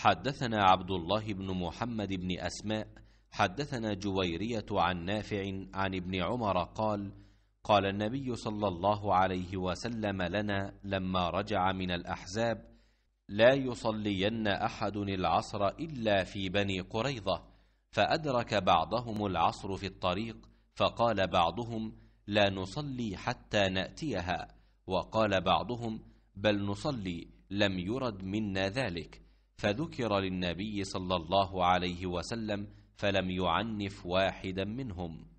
حدثنا عبد الله بن محمد بن اسماء حدثنا جويريه عن نافع عن ابن عمر قال قال النبي صلى الله عليه وسلم لنا لما رجع من الاحزاب لا يصلين احد العصر الا في بني قريظه فادرك بعضهم العصر في الطريق فقال بعضهم لا نصلي حتى ناتيها وقال بعضهم بل نصلي لم يرد منا ذلك فذكر للنبي صلى الله عليه وسلم فلم يعنف واحدا منهم